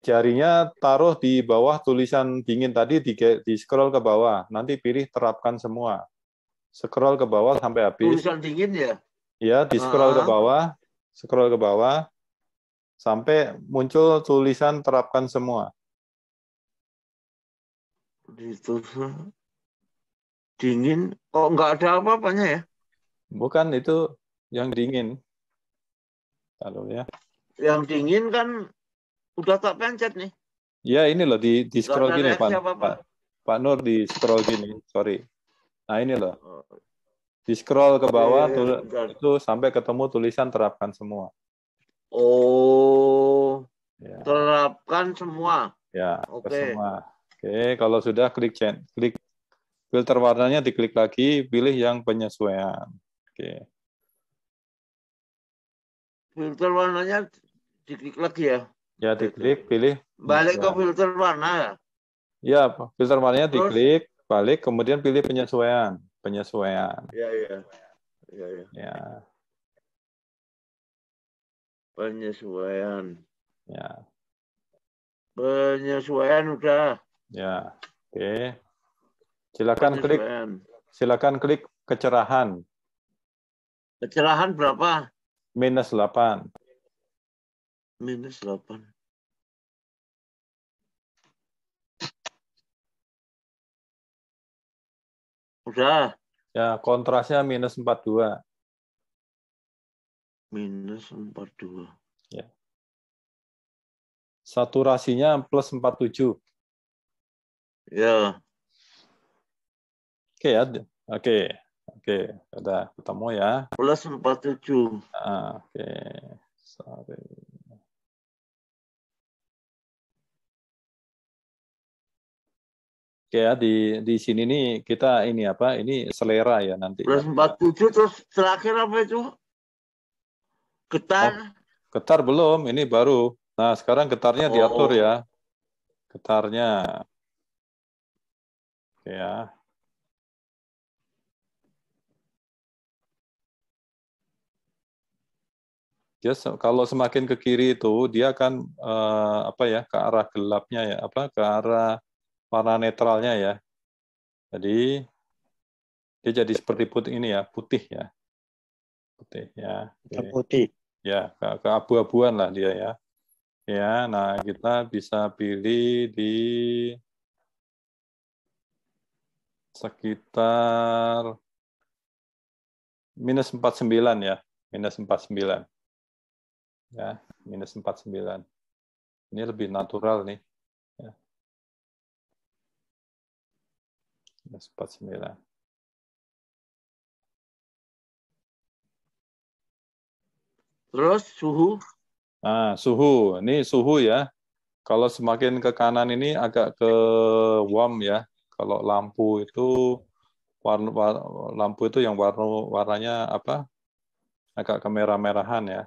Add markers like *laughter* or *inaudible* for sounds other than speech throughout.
jarinya taruh di bawah tulisan dingin tadi, di, di scroll ke bawah. Nanti pilih terapkan semua. Scroll ke bawah sampai habis. Tulisan dingin ya? Iya, di scroll uh -huh. ke ah. bawah, scroll ke bawah, sampai muncul tulisan terapkan semua. Itu dingin, kok oh, nggak ada apa-apanya ya? Bukan, itu yang dingin. Lalu ya. Yang dingin kan Udah tak pencet nih. Ya ini loh di di scroll gini Pak, Pak. Pak Nur di scroll gini, sorry. Nah ini loh. Di scroll ke bawah e, eh, tuh, itu sampai ketemu tulisan terapkan semua. Oh. Ya. Terapkan semua. Ya. Oke. Okay. Semua. Oke, kalau sudah klik change, klik filter warnanya diklik lagi, pilih yang penyesuaian. Oke. Filter warnanya diklik lagi ya. Ya diklik, pilih. Balik ke ya. filter warna ya? ya? filter warnanya Terus? diklik, balik, kemudian pilih penyesuaian. Penyesuaian. Iya, iya. Iya, iya. Ya. Penyesuaian. Ya. Penyesuaian udah. Ya. Oke. Silakan klik. Silakan klik kecerahan. Kecerahan berapa? Minus 8 minus 8 udah ya kontrasnya minus 42 minus 42 ya saturasinya plus 47 ya oke ya oke oke udah ketemu ya plus 47 ah, oke sorry ya di di sini nih kita ini apa ini selera ya nanti. empat tujuh terus terakhir apa itu? Getar. Oh, ketar belum, ini baru. Nah, sekarang getarnya oh. diatur oh. ya. Getarnya. Ya. dia kalau semakin ke kiri itu dia akan uh, apa ya ke arah gelapnya ya apa ke arah warna netralnya ya. Jadi dia jadi seperti putih ini ya, putih ya. Putih ya. Oke. putih. Ya, ke, ke abu-abuan lah dia ya. Ya, nah kita bisa pilih di sekitar minus 49 ya, minus 49. Ya, minus 49. Ini lebih natural nih. 149. Terus suhu? Ah suhu. Ini suhu ya. Kalau semakin ke kanan ini agak ke warm ya. Kalau lampu itu warna war, lampu itu yang warna warnanya apa? Agak kemerah-merahan ya.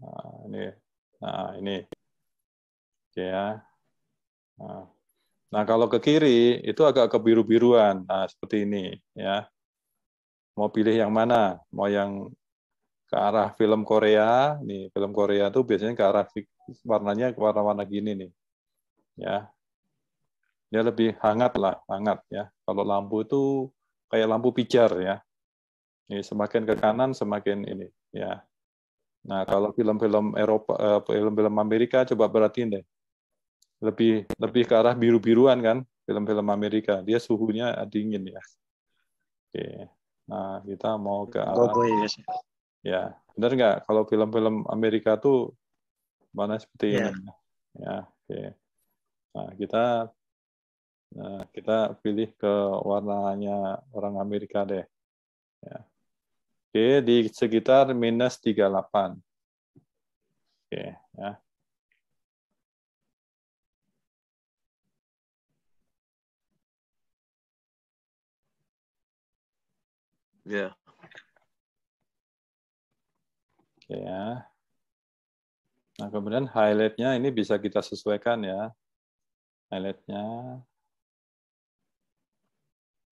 Nah, ini. Nah, ini. Oke ya. Nah. Nah, kalau ke kiri itu agak kebiru-biruan. Nah, seperti ini ya. Mau pilih yang mana? Mau yang ke arah film Korea, nih film Korea tuh biasanya ke arah warnanya ke warna-warna gini nih. Ya. Dia lebih hangat lah, hangat ya. Kalau lampu itu kayak lampu pijar ya. Ini semakin ke kanan semakin ini ya. Nah, kalau film-film Eropa, eh, film-film Amerika coba berarti deh lebih lebih ke arah biru-biruan kan film-film Amerika. Dia suhunya dingin ya. Oke. Nah, kita mau ke arah Ya, benar nggak kalau film-film Amerika tuh mana seperti yeah. ini? Ya, oke. Nah, kita nah, kita pilih ke warnanya orang Amerika deh. Ya. Oke, di sekitar minus tiga delapan Oke, ya. Ya. Yeah. Ya. Nah kemudian highlightnya ini bisa kita sesuaikan ya. Highlightnya.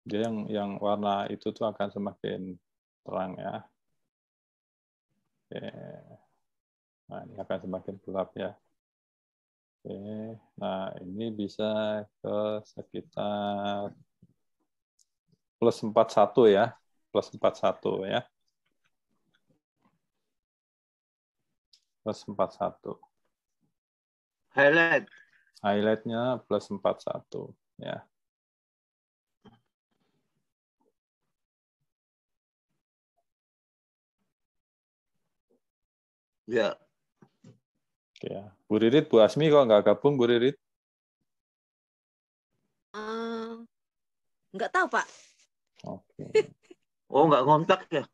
Dia yang yang warna itu tuh akan semakin terang ya. Oke. Nah ini akan semakin gelap ya. Oke. Nah ini bisa ke sekitar plus 41 ya plus 41 ya. Plus 41. Highlight. Highlightnya plus 41 ya. Ya. Oke ya. Bu Ririt, Bu Asmi kok nggak gabung Bu Ririt? Uh, nggak tahu Pak. Oke. Okay. Oh, nggak kontak ya?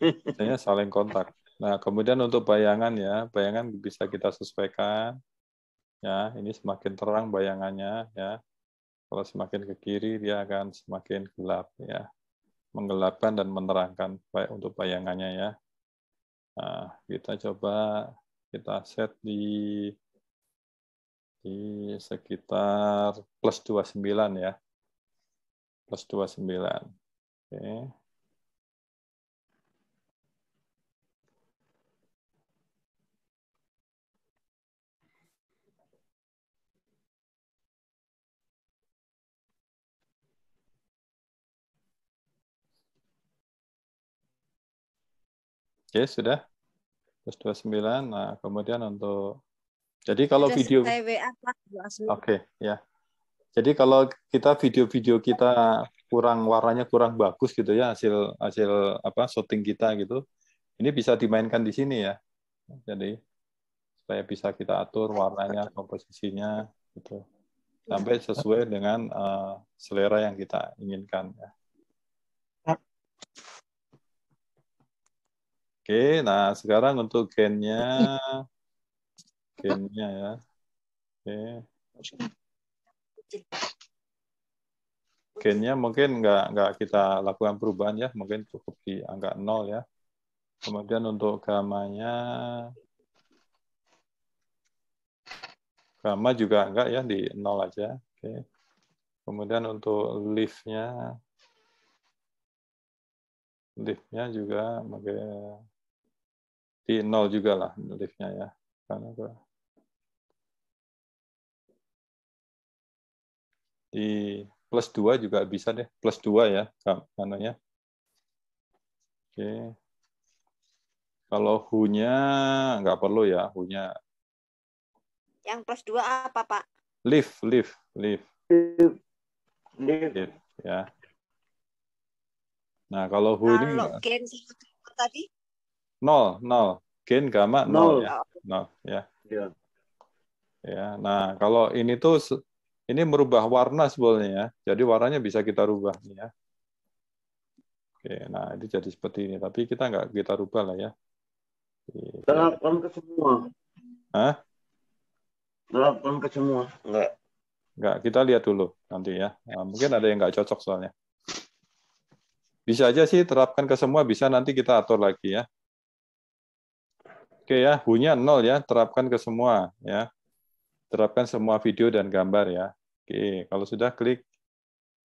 Biasanya hmm. saling kontak. Nah, kemudian untuk bayangan ya, bayangan bisa kita sesuaikan. Ya, ini semakin terang bayangannya ya. Kalau semakin ke kiri dia akan semakin gelap ya. Menggelapkan dan menerangkan baik untuk bayangannya ya. Nah, kita coba kita set di di sekitar plus dua sembilan ya. Plus dua sembilan. Oke. Oke, sudah. sembilan. Nah, kemudian untuk jadi kalau sudah video Oke, okay, ya. Jadi kalau kita video-video kita kurang warnanya kurang bagus gitu ya hasil hasil apa shooting kita gitu ini bisa dimainkan di sini ya jadi supaya bisa kita atur warnanya komposisinya gitu sampai sesuai dengan uh, selera yang kita inginkan ya. Oke, nah sekarang untuk gennya, gennya ya. Oke gennya mungkin nggak nggak kita lakukan perubahan ya, mungkin cukup di angka nol ya. Kemudian untuk gamanya gamma juga enggak ya di nol aja. Oke. Kemudian untuk liftnya liftnya juga mungkin di nol juga lah liftnya ya. Karena di plus 2 juga bisa deh. Plus 2 ya, anunya. Oke. Kalau hunya nggak perlu ya, hunya. Yang plus 2 apa, Pak? Lift, lift, lift. Lift. ya. Nah, kalau hu ini gen tadi? Nol, nol. Gen gamma nol, nol ya. Nol, ya. Ya, Ya, nah kalau ini tuh ini merubah warna sebetulnya ya. Jadi warnanya bisa kita rubah nih ya. Oke, nah ini jadi seperti ini. Tapi kita nggak kita rubah lah ya. Gitu. Terapkan ke semua. Hah? Terapkan ke semua. Enggak. Enggak, kita lihat dulu nanti ya. Nah, mungkin ada yang nggak cocok soalnya. Bisa aja sih terapkan ke semua, bisa nanti kita atur lagi ya. Oke ya, bunyinya nol ya, terapkan ke semua ya. Terapkan semua video dan gambar ya. Oke, kalau sudah klik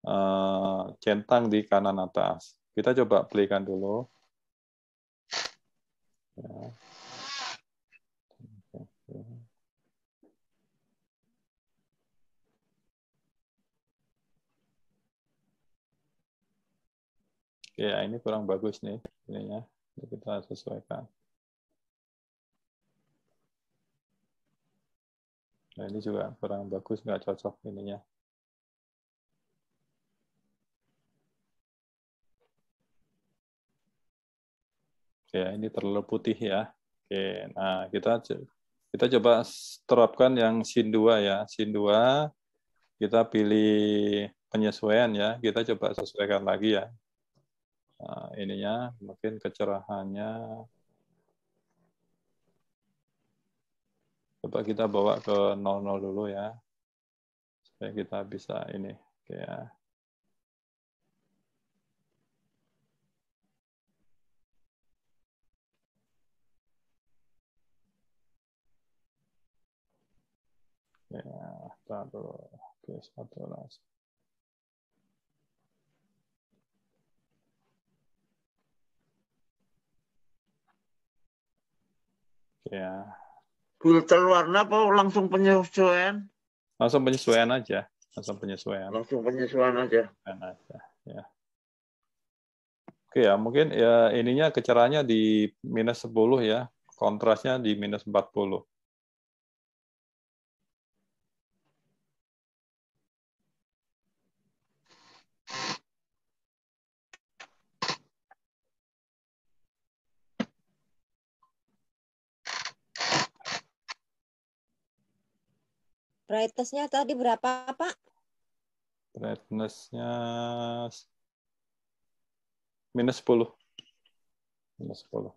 uh, centang di kanan atas. Kita coba playkan dulu. Ya. Ya, ini kurang bagus nih. ini ya. kita sesuaikan. Nah ini juga kurang bagus, nggak cocok ininya. Oke, ini terlalu putih ya. Oke, nah kita kita coba terapkan yang sin 2 ya. Sin 2 kita pilih penyesuaian ya. Kita coba sesuaikan lagi ya. Nah, ininya mungkin kecerahannya Coba kita bawa ke 00 dulu ya. Supaya kita bisa ini. Oke ya. Ya, taruh. Oke, satu last. Oke ya filter warna apa langsung penyesuaian? Langsung penyesuaian aja, langsung penyesuaian. Langsung penyesuaian aja. Penyesuaian aja, ya. Oke ya, mungkin ya ininya kecerahannya di minus 10 ya, kontrasnya di minus 40. Brightness-nya tadi berapa, Pak? Brightness-nya minus 10. Minus 10.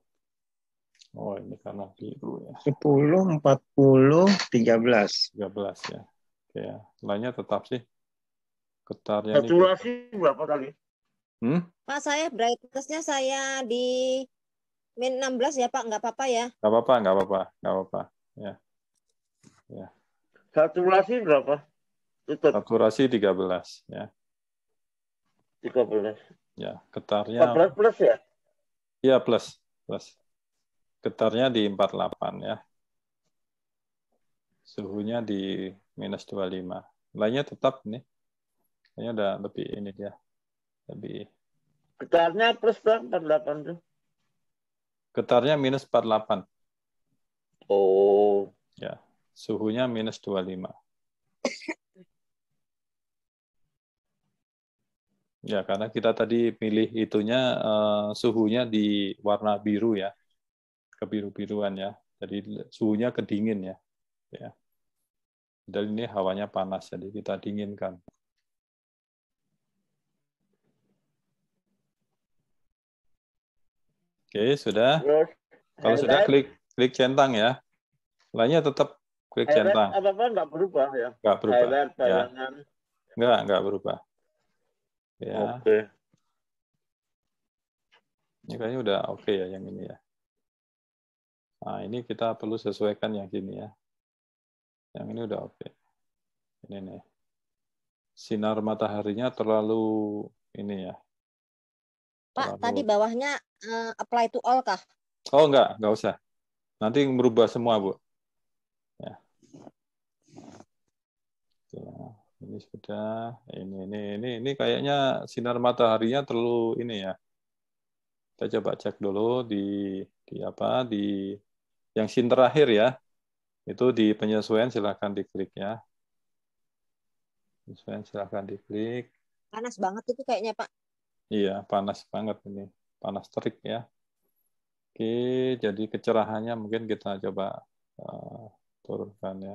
Oh, ini karena biru ya. 10, 40, 13. 13 ya. Oke ya. Lainnya tetap sih. Getarnya Saturasi berapa kali? Hmm? Pak, saya brightness-nya saya di min 16 ya, Pak. Nggak apa-apa ya? Nggak apa-apa, nggak apa-apa. Nggak apa-apa. Ya. Ya. Saturasi berapa? Tutup. Saturasi 13 ya. 13. Ya, getarnya 14 plus ya? Iya, plus, plus. Getarnya di 48 ya. Suhunya di minus 25. Lainnya tetap nih. Kayaknya udah lebih ini dia. Lebih Getarnya plus dong 48 tuh. Getarnya minus 48. Oh. Ya. Suhunya minus 25. Ya, karena kita tadi pilih itunya uh, suhunya di warna biru ya. Kebiru-biruan ya. Jadi suhunya kedingin ya. Ya. Dan ini hawanya panas jadi kita dinginkan. Oke, sudah. Kalau eh, sudah klik klik centang ya. Lainnya tetap klik highlight centang. Apa-apa nggak berubah ya? Nggak berubah. Highlight, bayangan. Ya. Nggak, nggak berubah. Ya. Oke. Okay. Ini kayaknya udah oke okay ya yang ini ya. Nah, ini kita perlu sesuaikan yang ini ya. Yang ini udah oke. Okay. Ini nih. Sinar mataharinya terlalu ini ya. Pak, terlalu... tadi bawahnya uh, apply to all kah? Oh, enggak, enggak usah. Nanti berubah semua, Bu. Gitu ya, ini sudah. Ini ini ini ini kayaknya sinar mataharinya terlalu ini ya. Kita coba cek dulu di di apa di yang sin terakhir ya. Itu di penyesuaian silahkan diklik ya. Penyesuaian silahkan diklik. Panas banget itu kayaknya Pak. Iya, panas banget ini. Panas terik ya. Oke, jadi kecerahannya mungkin kita coba uh, turunkan ya.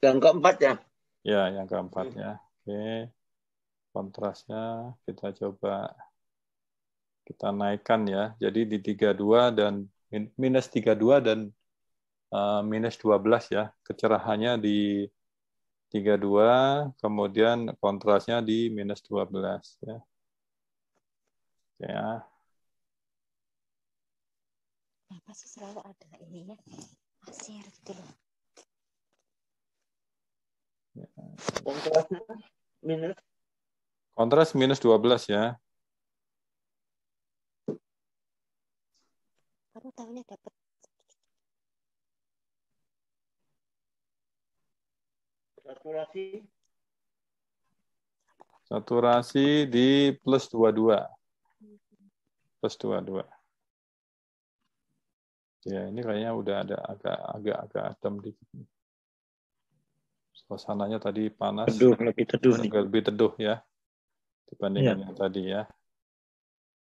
Yang keempat ya. Ya, yang keempat ya. Oke. Kontrasnya kita coba kita naikkan ya. Jadi di 32 dan minus 32 dan uh, minus 12 ya. Kecerahannya di 32, kemudian kontrasnya di minus 12 ya. Ya. Kenapa sih selalu ada ini ya? Pasir gitu loh. Kontras minus. Kontras minus 12 ya. Kamu tahunya dapat saturasi saturasi di plus 22 plus 22 ya ini kayaknya udah ada agak agak agak adem dikit nih suasananya tadi panas. Teduh, lebih teduh. nih. lebih teduh ya, dibandingkan ya. yang tadi ya.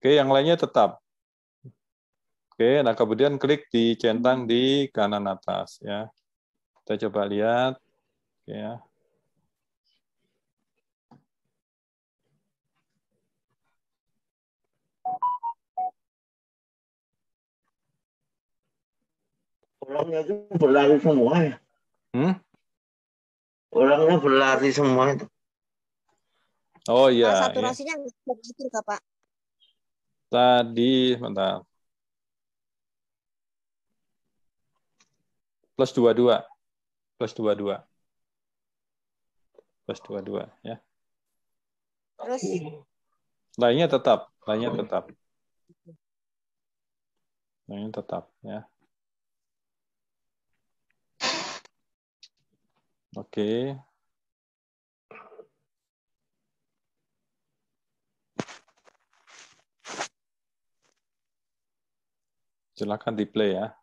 Oke, yang lainnya tetap. Oke, nah kemudian klik di centang di kanan atas ya. Kita coba lihat ya. berlalu semua ya. Hmm? orangnya berlari semua itu. Oh iya. Nah, saturasinya iya. mengatur kak Pak. Tadi mantap. Plus dua dua, Plus dua dua, Plus dua dua ya. Terus lainnya tetap, lainnya tetap. Lainnya tetap ya. Oke. Okay. Silakan di play ya.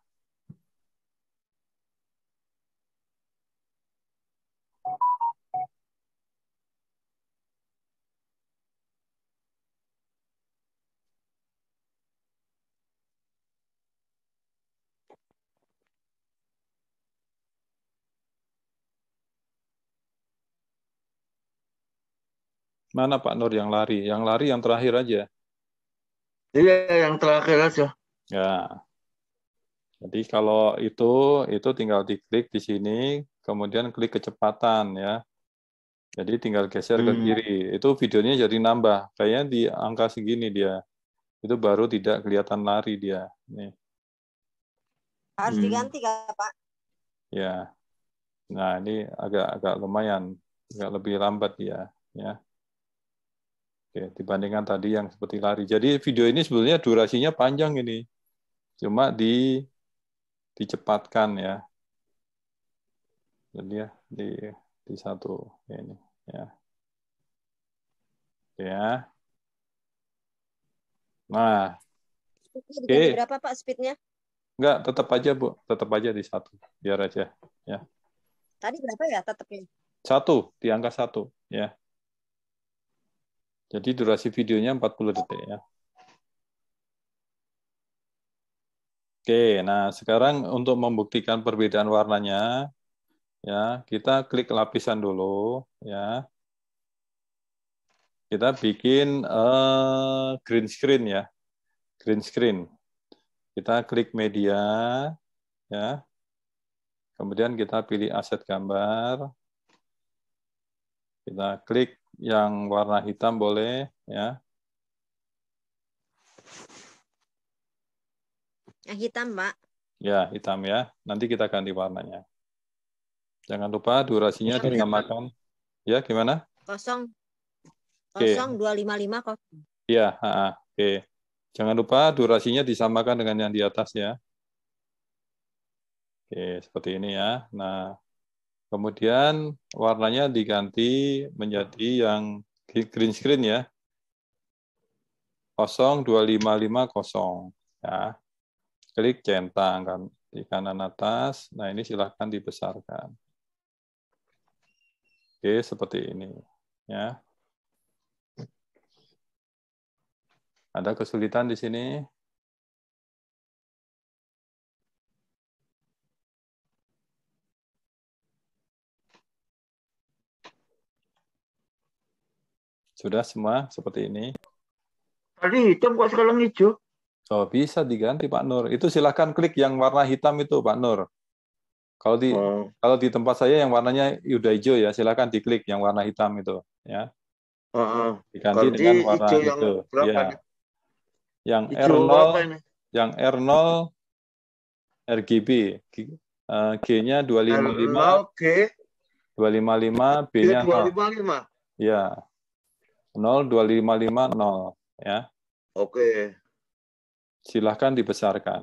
Mana Pak Nur yang lari? Yang lari yang terakhir aja. Iya, yang terakhir aja. Ya. Jadi kalau itu itu tinggal diklik di sini, kemudian klik kecepatan ya. Jadi tinggal geser ke hmm. kiri. Itu videonya jadi nambah. Kayaknya di angka segini dia. Itu baru tidak kelihatan lari dia. Nih. Harus hmm. diganti nggak kan, Pak? Ya. Nah, ini agak agak lumayan, agak lebih lambat dia, ya. Oke, dibandingkan tadi yang seperti lari. Jadi video ini sebetulnya durasinya panjang ini. Cuma di dicepatkan ya. Jadi ya di di satu ini ya. Ya. Nah. Oke. Okay. Berapa Pak speednya? Enggak, tetap aja Bu, tetap aja di satu, biar aja ya. Tadi berapa ya tetapnya? Satu, di angka satu ya. Jadi durasi videonya 40 detik ya. Oke, nah sekarang untuk membuktikan perbedaan warnanya, ya kita klik lapisan dulu, ya. Kita bikin uh, green screen ya, green screen. Kita klik media, ya. Kemudian kita pilih aset gambar, kita klik yang warna hitam boleh ya. Yang hitam, Pak. Ya, hitam ya. Nanti kita ganti warnanya. Jangan lupa durasinya yang dinamakan. Ya, gimana? Kosong. Kosong dua lima lima kosong. Ya, ha -ha. oke. Jangan lupa durasinya disamakan dengan yang di atas ya. Oke, seperti ini ya. Nah, Kemudian warnanya diganti menjadi yang green screen ya. 02550 ya. Klik centang kan di kanan atas. Nah, ini silahkan dibesarkan. Oke, seperti ini ya. Ada kesulitan di sini? Sudah semua seperti ini. Tadi hitam kok sekarang hijau? Oh, bisa diganti Pak Nur. Itu silahkan klik yang warna hitam itu Pak Nur. Kalau di oh. kalau di tempat saya yang warnanya udah hijau ya, silahkan diklik yang warna hitam itu ya. Uh, uh. Diganti Ganti dengan warna hijau itu. Yang berapa ya. Yang R0 ini? yang R0 RGB. Eh, G-nya 255 R0, G 255 B-nya 255. Ya. 02550 ya. Oke. Silahkan dibesarkan.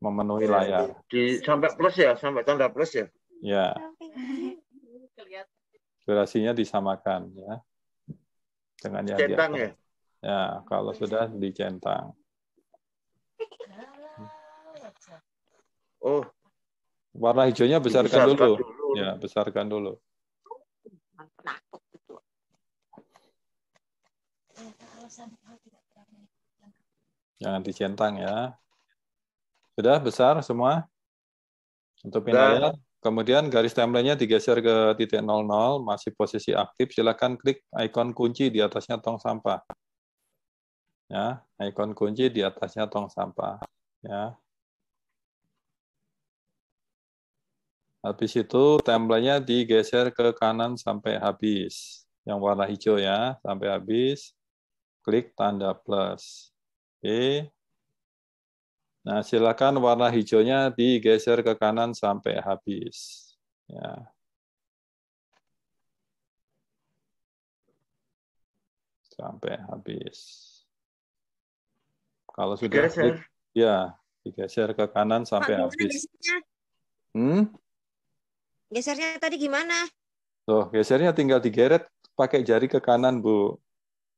Memenuhi layar. Di, sampai plus ya, sampai tanda plus ya. Ya. Durasinya disamakan ya. Dengan yang centang di atas. ya. Ya, kalau sudah dicentang. Oh. Warna hijaunya besarkan, besarkan dulu. dulu. Ya, besarkan dulu. Nah. Jangan dicentang ya. Sudah besar semua? Untuk pindah ya. Kemudian garis timelinenya digeser ke titik 00, masih posisi aktif. Silakan klik ikon kunci di atasnya tong sampah. Ya, ikon kunci di atasnya tong sampah. Ya. Habis itu timelinenya digeser ke kanan sampai habis. Yang warna hijau ya, sampai habis klik tanda plus. Oke. Nah, silakan warna hijaunya digeser ke kanan sampai habis. Ya. Sampai habis. Kalau sudah digeser. klik, ya, digeser ke kanan sampai Pak, habis. Hmm? Gesernya tadi gimana? Tuh, gesernya tinggal digeret pakai jari ke kanan, Bu.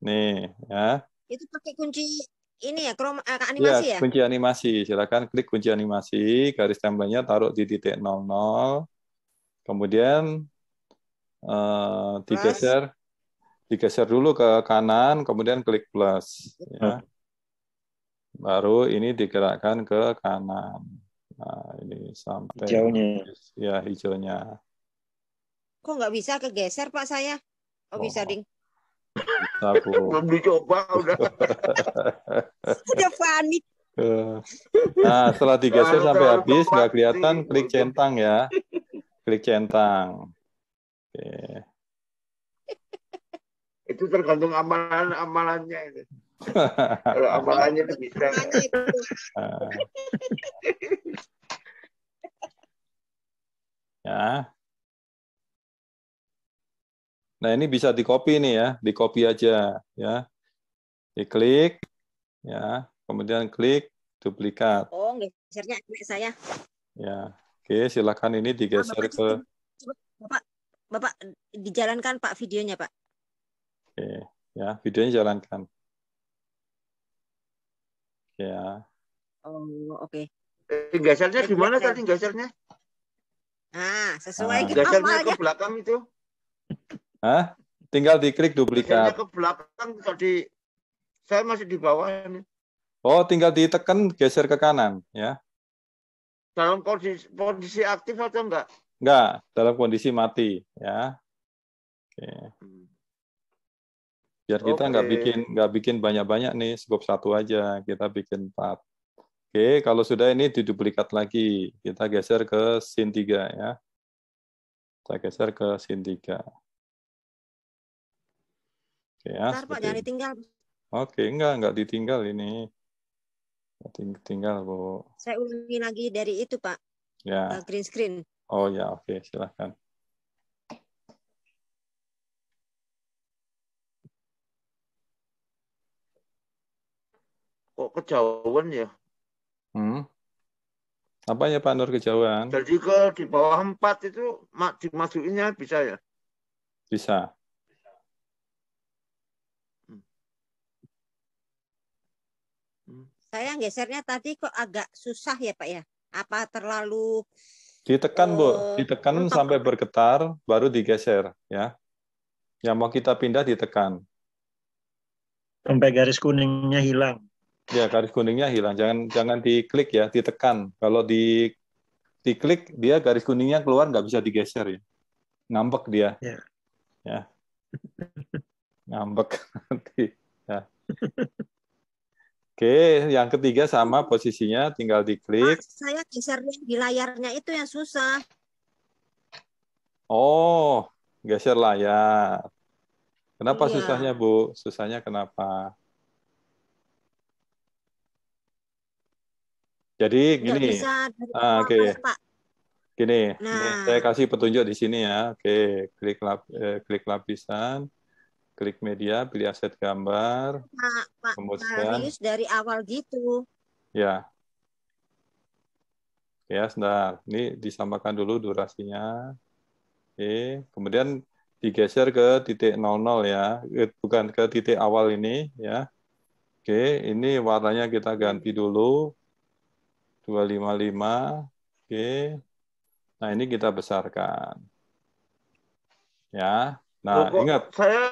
Nih, ya. Itu pakai kunci ini ya, krom eh, iya, animasi ya? ya? kunci animasi. Silakan klik kunci animasi, garis tambahnya taruh di titik 00. Kemudian uh, digeser digeser dulu ke kanan, kemudian klik plus, ya. Baru ini digerakkan ke kanan. Nah, ini sampai hijaunya. Ya, hijaunya. Kok nggak bisa kegeser, Pak saya? Oh, oh. bisa, Ding. Aku. *laughs* Belum dicoba udah. *laughs* udah panik. Eh. Nah, setelah tiga digeser sampai habis nggak kelihatan, klik centang ya. Klik centang. Oke. *laughs* Itu tergantung amalan amalannya itu. Kalau amalannya itu bisa. Nah. ya. Nah, ini bisa di copy nih ya, di copy aja ya. Diklik ya, kemudian klik duplikat. Oh, gesernya saya. Ya. Oke, silakan ini digeser ke Bapak Bapak dijalankan Pak videonya, Pak. Oke, ya, videonya jalankan. Ya. Oh, oke. Okay. Eh, gesernya gimana tadi gesernya? Ah, sesuai ah. Gesernya ke belakang itu. Hah? Tinggal diklik duplikat. Ke belakang tadi saya masih di bawah ini. Oh, tinggal ditekan geser ke kanan ya. Dalam kondisi, kondisi aktif atau enggak? Enggak, dalam kondisi mati ya. Oke. Biar kita Oke. nggak bikin nggak bikin banyak-banyak nih, cukup satu aja. Kita bikin empat. Oke, kalau sudah ini diduplikat lagi. Kita geser ke scene 3 ya. Kita geser ke scene 3. Oke, ya. Bentar, Pak, jangan ditinggal. Oke, enggak, enggak ditinggal ini. Tinggal, Bu. Saya ulangi lagi dari itu, Pak. Ya. Eh, green screen. Oh ya, oke, okay. silahkan. Kok kejauhan ya? Hmm. Apa ya Pak Nur kejauhan? Jadi kalau di bawah empat itu dimasukinnya bisa ya? Bisa. Saya gesernya tadi kok agak susah ya Pak ya? Apa terlalu Ditekan, Bu. Eh, ditekan sampai bergetar, baru digeser, ya. Yang mau kita pindah ditekan. Sampai garis kuningnya hilang. Ya, garis kuningnya hilang. Jangan jangan diklik ya, ditekan. Kalau di diklik, dia garis kuningnya keluar, nggak bisa digeser ya. Ngambek dia. Ya. ya. Ngambek *laughs* nanti. Ya. *laughs* Oke, yang ketiga sama posisinya, tinggal diklik. Oh, saya gesernya di layarnya itu yang susah. Oh, geser layar. Kenapa iya. susahnya, Bu? Susahnya kenapa? Jadi gini. Bisa ah, oke. Gini, nah. saya kasih petunjuk di sini ya. Oke, klik lap, eh, klik lapisan klik media, pilih aset gambar. Pak, Pak kemudian Marius dari awal gitu. Ya. Ya, sebentar. Ini disamakan dulu durasinya. Oke, kemudian digeser ke titik 00 ya. Eh, bukan ke titik awal ini ya. Oke, ini warnanya kita ganti dulu. 255. Oke. Nah, ini kita besarkan. Ya. Nah, Bapak, ingat. Saya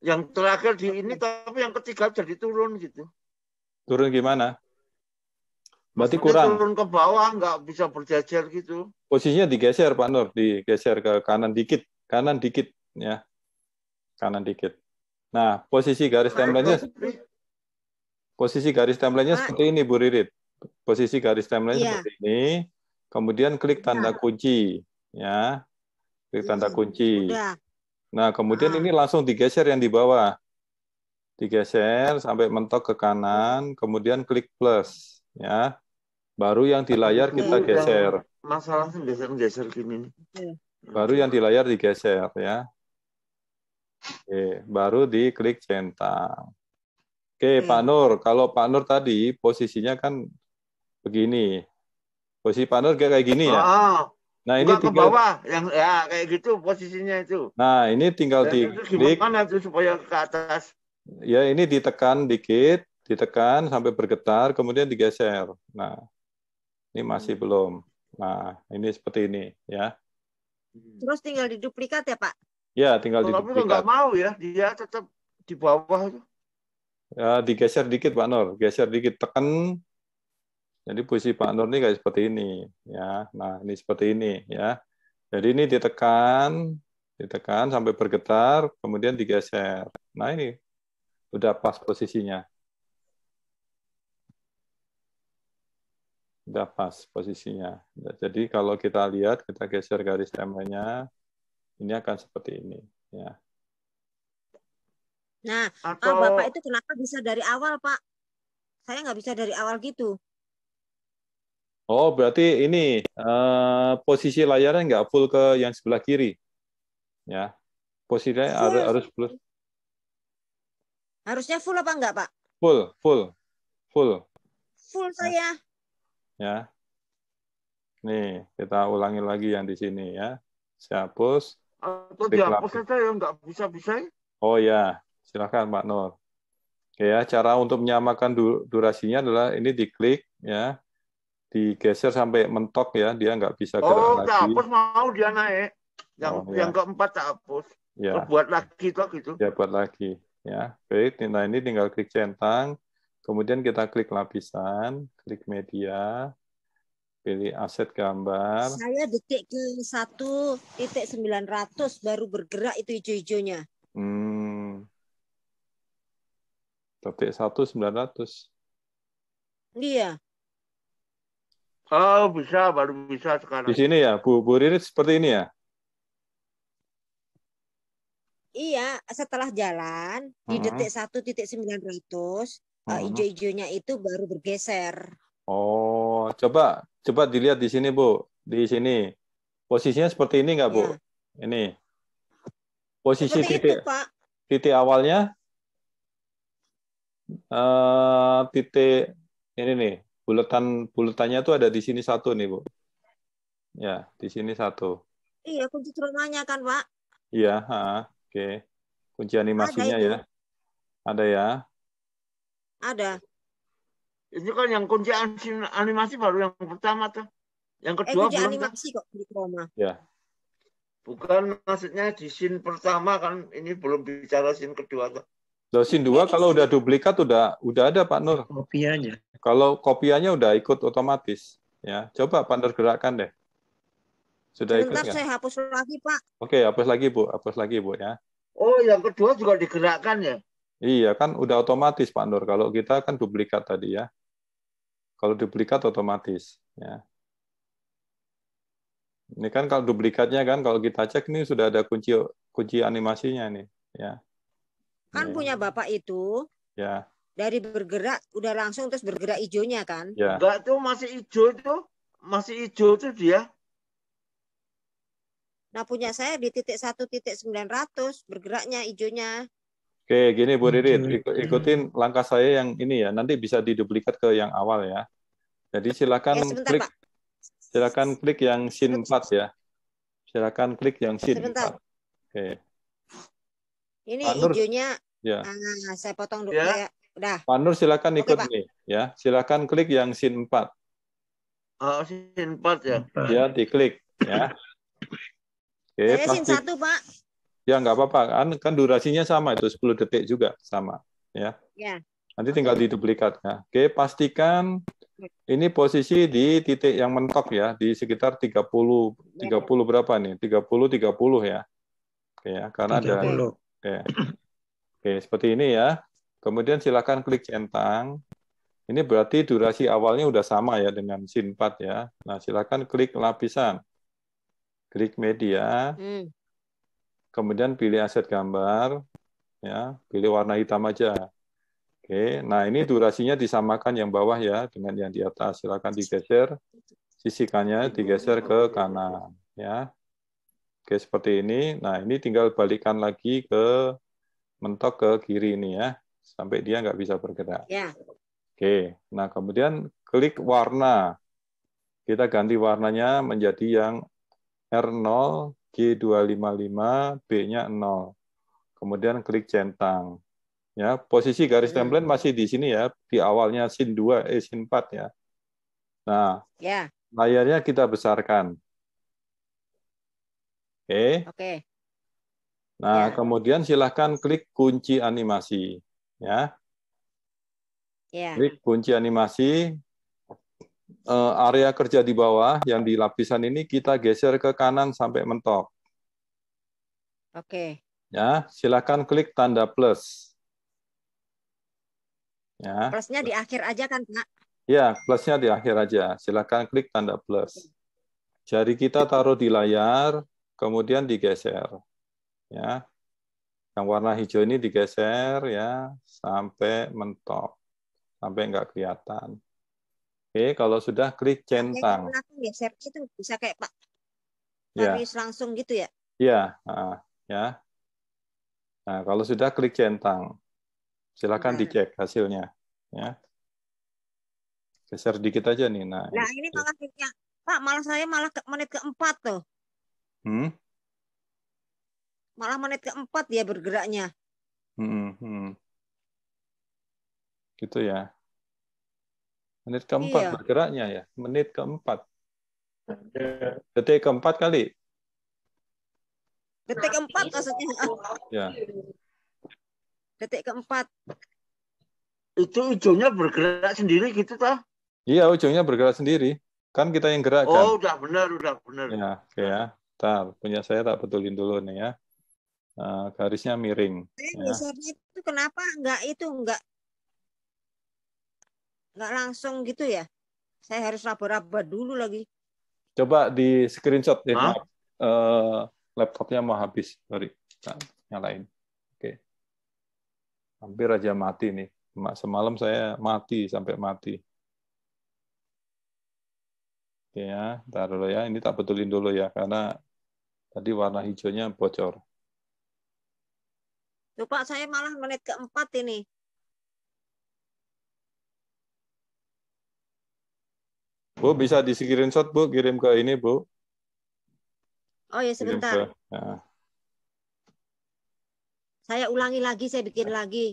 yang terakhir di ini tapi yang ketiga jadi turun gitu. Turun gimana? Berarti Maksudnya kurang. Turun ke bawah nggak bisa berjajar gitu. Posisinya digeser Pak Nur, digeser ke kanan dikit, kanan dikit ya. Kanan dikit. Nah, posisi garis nah, templatenya posisi garis templatenya nah, seperti ini Bu Ririt. Posisi garis templatenya yeah. seperti ini. Kemudian klik tanda iya. kunci ya. Klik tanda hmm, kunci. Nah, kemudian ini langsung digeser yang di bawah. Digeser sampai mentok ke kanan, kemudian klik plus, ya. Baru yang di layar kita geser. Masalah geser-geser gini. Iya. Baru yang di layar digeser, ya. Oke, baru di klik centang. Oke, Oke, iya. Pak Nur, kalau Pak Nur tadi posisinya kan begini. Posisi Pak Nur kayak, gini ya? Oh, Nah ini Buka tinggal ke bawah yang ya kayak gitu posisinya itu. Nah ini tinggal di diklik. Gimana tuh supaya ke atas? Ya ini ditekan dikit, ditekan sampai bergetar, kemudian digeser. Nah ini masih hmm. belum. Nah ini seperti ini ya. Terus tinggal diduplikat ya Pak? Ya tinggal Kalau diduplikat. Kalau nggak mau ya dia tetap di bawah. Ya digeser dikit Pak Nur, geser dikit tekan jadi posisi Pak Nur ini kayak seperti ini, ya. Nah, ini seperti ini, ya. Jadi ini ditekan, ditekan sampai bergetar, kemudian digeser. Nah ini udah pas posisinya. Udah pas posisinya. Jadi kalau kita lihat, kita geser garis temanya, ini akan seperti ini, ya. Nah, Atau... Ah, Bapak itu kenapa bisa dari awal, Pak? Saya nggak bisa dari awal gitu. Oh, berarti ini uh, posisi layarnya nggak full ke yang sebelah kiri, ya? Posisinya full. harus full. Harusnya full apa enggak, Pak? Full, full, full. Full ya. saya. Ya. Nih, kita ulangi lagi yang di sini ya. Saya hapus. Atau dihapus saja ya, nggak bisa-bisa. Oh ya, silakan Pak Nur. Oke ya, cara untuk menyamakan durasinya adalah ini diklik ya digeser sampai mentok ya, dia nggak bisa oh, gerak oh, lagi. Oh, hapus mau dia naik. Yang oh, ya. keempat tak hapus. Ya. buat lagi toh gitu. Ya, buat lagi. Ya, baik. Nah, ini tinggal klik centang, kemudian kita klik lapisan, klik media, pilih aset gambar. Saya detik ke satu titik sembilan ratus baru bergerak itu hijau-hijaunya. Hmm. Detik satu sembilan ratus. Iya. Oh, bisa, baru bisa sekarang. Di sini ya, Bu, Bu Riri seperti ini ya? Iya, setelah jalan, uh-huh. di hmm. detik satu titik sembilan ratus, eh, hmm. hijau-hijaunya itu baru bergeser. Oh, coba coba dilihat di sini, Bu. Di sini. Posisinya seperti ini nggak, Bu? Ya. Ini. Posisi seperti titik itu, Pak. titik awalnya uh, titik ini nih, buletan buletannya tuh ada di sini satu nih bu ya di sini satu iya kunci rumahnya kan pak iya oke okay. kunci animasinya ada ya ada ya ada Ini kan yang kunci animasi baru yang pertama tuh yang eh, kedua eh, animasi kan? kok di rumah. ya bukan maksudnya di scene pertama kan ini belum bicara scene kedua tuh Loh, scene dua kalau udah duplikat udah udah ada Pak Nur. Kopiannya. Kalau kopiannya udah ikut otomatis, ya coba Pak gerakkan deh. Sudah Sebentar ikut saya hapus lagi Pak. Oke, hapus lagi Bu, hapus lagi Bu ya. Oh, yang kedua juga digerakkan ya? Iya kan, udah otomatis Pak Nur. Kalau kita kan duplikat tadi ya. Kalau duplikat otomatis ya. Ini kan kalau duplikatnya kan kalau kita cek ini sudah ada kunci kunci animasinya nih ya. Kan ini. Iya. punya Bapak itu. Ya dari bergerak udah langsung terus bergerak hijaunya kan? Ya. Enggak tuh masih hijau itu, masih hijau tuh dia. Nah punya saya di titik satu titik sembilan ratus bergeraknya hijaunya. Oke, gini Bu Ririn ikutin langkah saya yang ini ya. Nanti bisa diduplikat ke yang awal ya. Jadi ya, silakan ya, sebentar, klik Pak. silakan klik yang sin empat ya. Silakan klik yang sin empat. Oke. Ini Anur, hijaunya. Ya. Nah, saya potong dulu ya. ya. Udah. Pak Nur silakan ikut Oke, Pak. nih ya. Silakan klik yang sin 4. Oh, sin 4 ya. Ya, diklik ya. Oke, Saya pasti. sin 1, Pak. Ya, nggak apa-apa. Kan, kan durasinya sama itu 10 detik juga sama ya. Ya. Nanti tinggal di duplikat ya. Oke, pastikan ini posisi di titik yang mentok ya, di sekitar 30 30 berapa nih? 30 30 ya. Oke ya, karena 30. ada Oke. Oke, seperti ini ya. Kemudian silakan klik centang. Ini berarti durasi awalnya sudah sama ya dengan SIN 4 ya. Nah, silakan klik lapisan. Klik media. Hmm. Kemudian pilih aset gambar ya, pilih warna hitam aja. Oke, nah ini durasinya disamakan yang bawah ya dengan yang di atas. Silakan digeser sisikannya digeser ke kanan ya. Oke, seperti ini. Nah, ini tinggal balikan lagi ke mentok ke kiri ini ya sampai dia nggak bisa bergerak. Ya. Oke, nah kemudian klik warna. Kita ganti warnanya menjadi yang R0, G255, B-nya 0. Kemudian klik centang. Ya, posisi garis ya. template masih di sini ya, di awalnya sin 2 eh sin 4 ya. Nah, ya. layarnya kita besarkan. Oke. Oke. Nah, ya. kemudian silahkan klik kunci animasi ya. Yeah. Jadi kunci animasi eh, area kerja di bawah yang di lapisan ini kita geser ke kanan sampai mentok. Oke. Okay. Ya, silakan klik tanda plus. Ya. Plusnya di akhir aja kan, Pak? Ya, plusnya di akhir aja. Silakan klik tanda plus. Jari kita taruh di layar, kemudian digeser. Ya yang warna hijau ini digeser ya sampai mentok, sampai nggak kelihatan. Oke, kalau sudah klik centang. Ya, geser itu bisa kayak Pak ya. langsung gitu ya? Iya, ya. Nah, kalau sudah klik centang, silakan nah. dicek hasilnya. Ya. Geser dikit aja nih. Nah, nah ini malah Pak, malah saya malah ke menit keempat tuh. Hmm? malah menit keempat dia bergeraknya. Hmm, hmm. Gitu ya. Menit keempat iya. bergeraknya ya. Menit keempat. Iya. Detik keempat kali. Detik keempat maksudnya. *laughs* Ya. Detik keempat. Itu ujungnya bergerak sendiri gitu tah? Iya, ujungnya bergerak sendiri. Kan kita yang gerakkan. Oh, udah benar, udah benar. Ya, oke ya. Tar, punya saya tak betulin dulu nih ya. Eh, garisnya miring. ya. itu kenapa enggak itu enggak enggak langsung gitu ya? Saya harus raba-raba dulu lagi. Coba di screenshot ya. Uh, laptopnya mau habis, sorry, nah, nyalain. Oke, okay. hampir aja mati nih. Semalam saya mati sampai mati. Oke ya, taruh ya. Ini tak betulin dulu ya, karena tadi warna hijaunya bocor. Lupa saya malah menit keempat ini. Bu bisa di screenshot Bu, kirim ke ini Bu. Oh ya sebentar. Ke, ya. Saya ulangi lagi, saya bikin ya. lagi.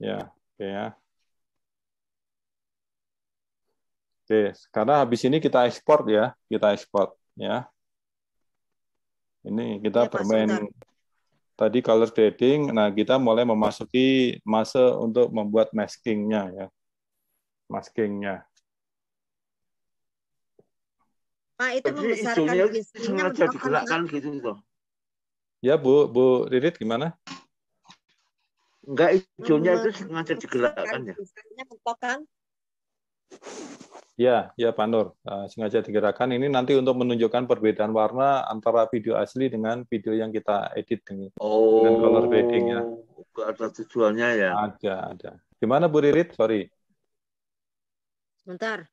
Ya, oke ya. Oke, karena habis ini kita ekspor ya, kita ekspor ya. Ini kita ya, bermain Pak, tadi color grading. Nah, kita mulai memasuki masa untuk membuat maskingnya ya. maskingnya. Pak, itu Jadi membesarkan sengaja digelakkan gitu loh. Gitu. Ya, Bu, Bu Ririt gimana? Enggak, hijaunya itu sengaja digelakkan ya. Bisnisnya Ya, ya Pak Nur, eh, sengaja digerakkan ini nanti untuk menunjukkan perbedaan warna antara video asli dengan video yang kita edit dengan, oh, dengan color grading oh, ya. Ada tujuannya ya? Ada, ada. Gimana Bu Ririt? Sorry. Sebentar.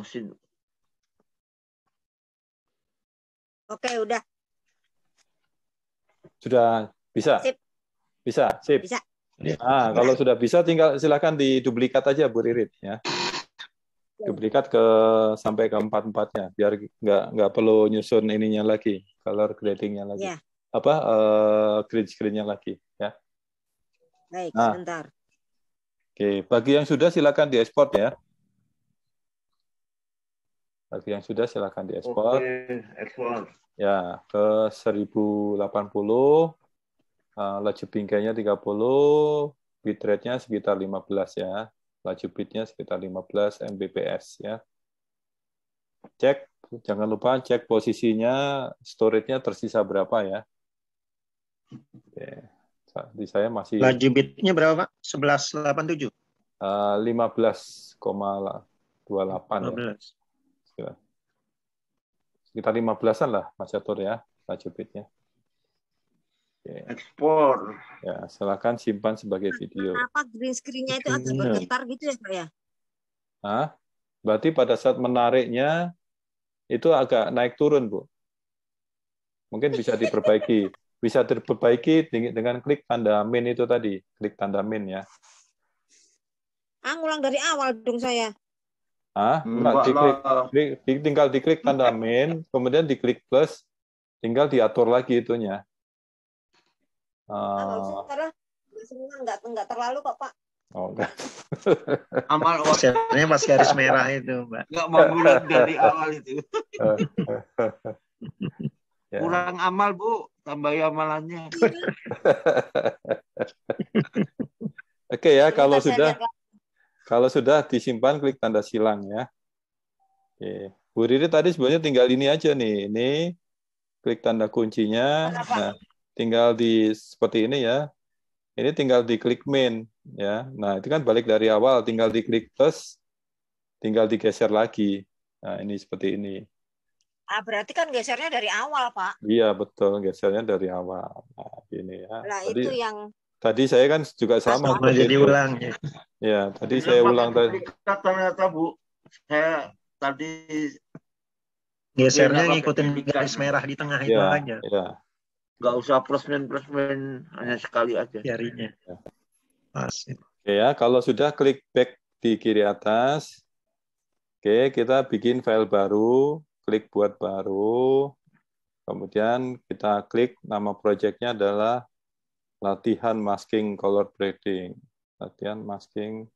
Mesin. Oke, udah. Sudah bisa. Sip. Bisa, sip. Bisa. Iya. Ah, kalau sudah bisa tinggal silahkan diduplikat aja Bu Ririt ya. Duplikat ke sampai ke empat empatnya, biar nggak nggak perlu nyusun ininya lagi, color gradingnya lagi, ya. apa uh, eh, screen screennya lagi ya. Baik, nah. sebentar. Oke, bagi yang sudah silakan diekspor ya. Bagi yang sudah silakan diekspor. Oke, Ya, ke 1080 Eh, laju bingkainya 30, bitrate-nya sekitar 15 ya. Laju bitnya sekitar 15 Mbps ya. Cek, jangan lupa cek posisinya, storage-nya tersisa berapa ya. Oke. Di saya masih... Laju bitnya berapa Pak? 1187? Uh, 15,28 15. ya. Sekitar 15-an lah Mas Catur ya, laju bitnya. Okay. Ekspor. Ya, silakan simpan sebagai nah, video. Kenapa green screen-nya itu agak bergetar gitu ya, Pak ya? Hah? Berarti pada saat menariknya itu agak naik turun, Bu. Mungkin bisa diperbaiki. *laughs* Bisa diperbaiki dengan klik tanda min itu tadi, klik tanda min ya. Ah, ngulang dari awal dong saya. Ah, nah, diklik, klik, tinggal diklik tanda min, *laughs* kemudian diklik plus, tinggal diatur lagi itunya Uh, oh, semua nggak nggak terlalu kok pak. Oh enggak. *laughs* Amal waktunya *laughs* mas garis merah itu mbak. Nggak mau bulat dari awal itu. *laughs* ya. Kurang amal bu, tambah amalannya. Oke okay, ya kalau Kita sudah kalau sudah disimpan klik tanda silang ya. Oke. Okay. Bu Riri tadi sebenarnya tinggal ini aja nih. Ini klik tanda kuncinya. Nah, tinggal di seperti ini ya. Ini tinggal di klik main ya. Nah, itu kan balik dari awal tinggal di klik plus tinggal digeser lagi. Nah, ini seperti ini. Ah, berarti kan gesernya dari awal, Pak. Iya, betul. Gesernya dari awal. Nah, ini ya. Nah, tadi, itu yang Tadi saya kan juga sama. Mas, jadi itu. ulang ya. Iya tadi saya ulang tadi. Ternyata Bu, saya tadi gesernya ngikutin garis kan. merah di tengah ya, itu iya, aja. Iya nggak usah plus plus men hanya sekali aja jarinya Masih. Oke ya kalau sudah klik back di kiri atas oke kita bikin file baru klik buat baru kemudian kita klik nama proyeknya adalah latihan masking color grading latihan masking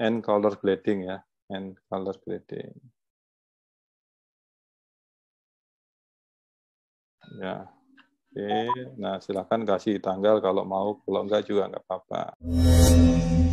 and color grading ya and color grading Ya. Oke, nah silahkan kasih tanggal kalau mau, kalau enggak juga enggak apa-apa.